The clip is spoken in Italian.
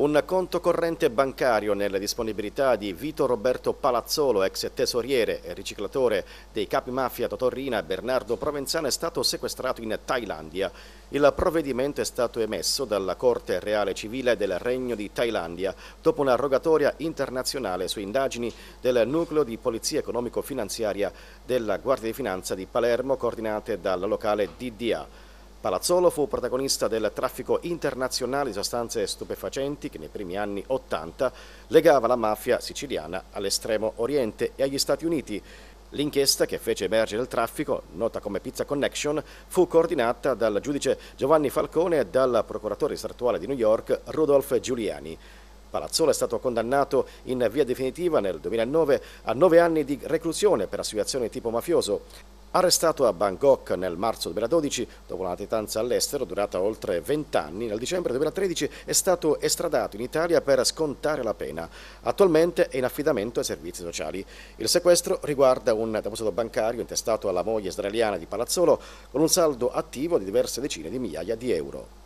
Un conto corrente bancario nelle disponibilità di Vito Roberto Palazzolo, ex tesoriere e riciclatore dei capi mafia Totorrina e Bernardo Provenzano, è stato sequestrato in Thailandia. Il provvedimento è stato emesso dalla Corte Reale Civile del Regno di Thailandia dopo una rogatoria internazionale su indagini del Nucleo di Polizia Economico-Finanziaria della Guardia di Finanza di Palermo coordinate dal locale DDA. Palazzolo fu protagonista del traffico internazionale di sostanze stupefacenti che nei primi anni Ottanta legava la mafia siciliana all'estremo oriente e agli Stati Uniti. L'inchiesta che fece emergere il traffico, nota come Pizza Connection, fu coordinata dal giudice Giovanni Falcone e dal procuratore statuale di New York Rudolf Giuliani. Palazzolo è stato condannato in via definitiva nel 2009 a nove anni di reclusione per associazione di tipo mafioso. Arrestato a Bangkok nel marzo 2012, dopo una detenza all'estero durata oltre 20 anni, nel dicembre 2013 è stato estradato in Italia per scontare la pena. Attualmente è in affidamento ai servizi sociali. Il sequestro riguarda un deposito bancario intestato alla moglie israeliana di Palazzolo con un saldo attivo di diverse decine di migliaia di euro.